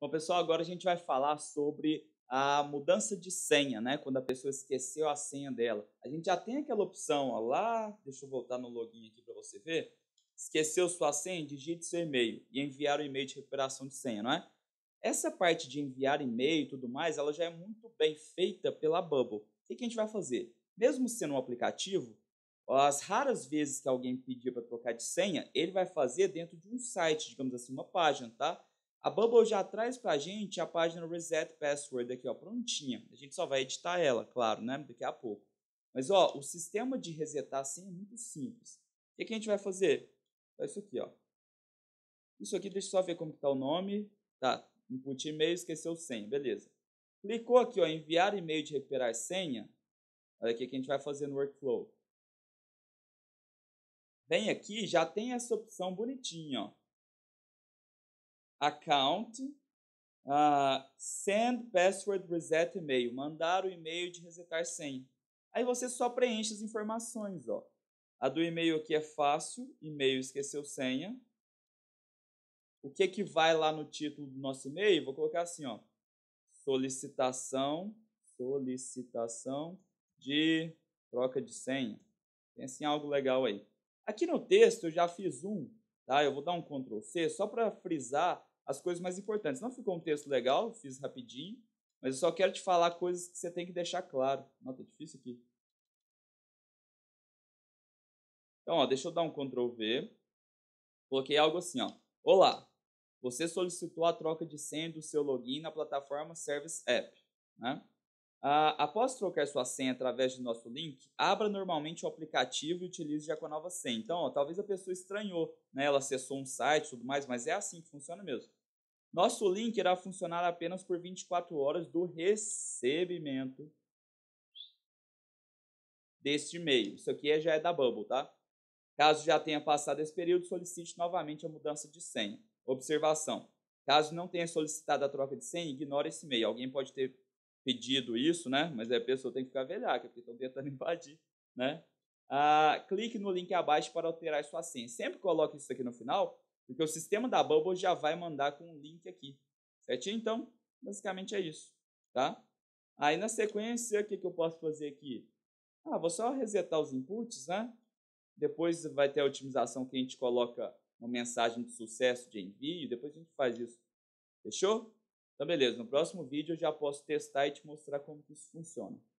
Bom, pessoal, agora a gente vai falar sobre a mudança de senha, né? Quando a pessoa esqueceu a senha dela. A gente já tem aquela opção ó, lá, deixa eu voltar no login aqui para você ver. Esqueceu sua senha? Digite seu e-mail e enviar o e-mail de recuperação de senha, não é? Essa parte de enviar e-mail e tudo mais, ela já é muito bem feita pela Bubble. O que, que a gente vai fazer? Mesmo sendo um aplicativo, as raras vezes que alguém pedir para trocar de senha, ele vai fazer dentro de um site, digamos assim, uma página, tá? A Bubble já traz para a gente a página Reset Password aqui, ó, prontinha. A gente só vai editar ela, claro, né? Daqui a pouco. Mas, ó, o sistema de resetar assim é muito simples. O que, é que a gente vai fazer? É isso aqui, ó. Isso aqui, deixa eu só ver como está o nome. Tá, input e-mail, esqueceu senha, beleza. Clicou aqui, ó, enviar e-mail de recuperar senha. Olha aqui o que a gente vai fazer no workflow. Vem aqui, já tem essa opção bonitinha, ó account, uh, send password reset email, mandar o e-mail de resetar senha. Aí você só preenche as informações, ó. A do e-mail aqui é fácil, e-mail esqueceu senha. O que que vai lá no título do nosso e-mail? Vou colocar assim, ó. Solicitação, solicitação de troca de senha. Tem assim algo legal aí. Aqui no texto eu já fiz um, tá? Eu vou dar um Ctrl C só para frisar as coisas mais importantes. Não ficou um texto legal, fiz rapidinho, mas eu só quero te falar coisas que você tem que deixar claro. Nota tá difícil aqui. Então, ó, deixa eu dar um Ctrl V. Coloquei algo assim, ó. Olá, você solicitou a troca de senha do seu login na plataforma Service App. Né? Ah, após trocar sua senha através do nosso link, abra normalmente o aplicativo e utilize já com a nova senha. Então, ó, talvez a pessoa estranhou, né? ela acessou um site e tudo mais, mas é assim que funciona mesmo. Nosso link irá funcionar apenas por 24 horas do recebimento deste e-mail. Isso aqui é, já é da Bubble, tá? Caso já tenha passado esse período, solicite novamente a mudança de senha. Observação: caso não tenha solicitado a troca de senha, ignore esse e-mail. Alguém pode ter pedido isso, né? Mas a pessoa tem que ficar velhaca, porque estão tentando invadir, né? Ah, clique no link abaixo para alterar sua senha. Sempre coloque isso aqui no final, porque o sistema da Bubble já vai mandar com um link aqui. Certinho? Então, basicamente é isso. Tá? Aí, na sequência, o que, que eu posso fazer aqui? Ah, vou só resetar os inputs, né? Depois vai ter a otimização que a gente coloca uma mensagem de sucesso de envio. Depois a gente faz isso. Fechou? Então, beleza. No próximo vídeo eu já posso testar e te mostrar como isso funciona.